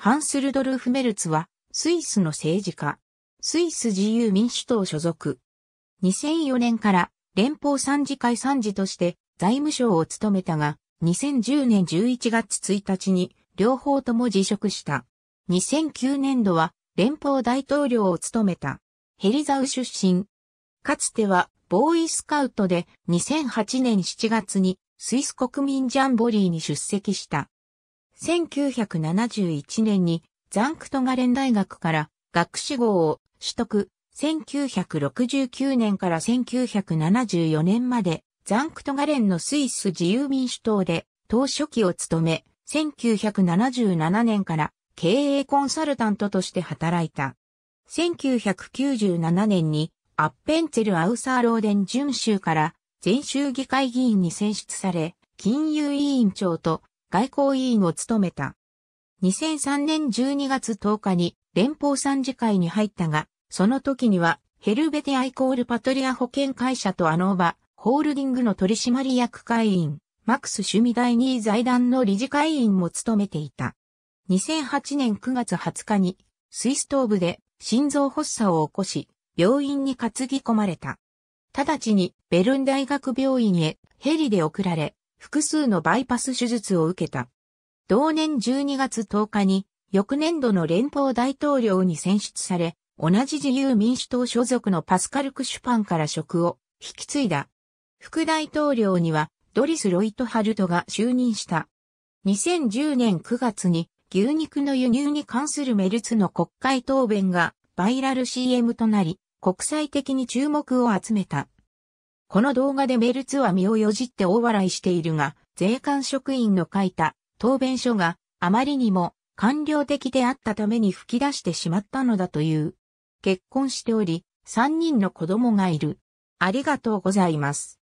ハンスルドルフ・メルツは、スイスの政治家。スイス自由民主党所属。2004年から連邦参事会参事として財務省を務めたが、2010年11月1日に両方とも辞職した。2009年度は連邦大統領を務めた。ヘリザウ出身。かつてはボーイスカウトで2008年7月にスイス国民ジャンボリーに出席した。1971年にザンクトガレン大学から学士号を取得。1969年から1974年までザンクトガレンのスイス自由民主党で党書記を務め、1977年から経営コンサルタントとして働いた。1997年にアッペンツェル・アウサーローデン準州から全州議会議員に選出され、金融委員長と外交委員を務めた。2003年12月10日に連邦参事会に入ったが、その時にはヘルベテアイコールパトリア保険会社とアノーバホールディングの取締役会員、マクス趣味第二位財団の理事会員も務めていた。2008年9月20日にスイスー部で心臓発作を起こし、病院に担ぎ込まれた。直ちにベルン大学病院へヘリで送られ、複数のバイパス手術を受けた。同年12月10日に、翌年度の連邦大統領に選出され、同じ自由民主党所属のパスカル・クシュパンから職を引き継いだ。副大統領にはドリス・ロイト・ハルトが就任した。2010年9月に牛肉の輸入に関するメルツの国会答弁がバイラル CM となり、国際的に注目を集めた。この動画でメルツは身をよじって大笑いしているが、税関職員の書いた答弁書があまりにも官僚的であったために吹き出してしまったのだという。結婚しており、三人の子供がいる。ありがとうございます。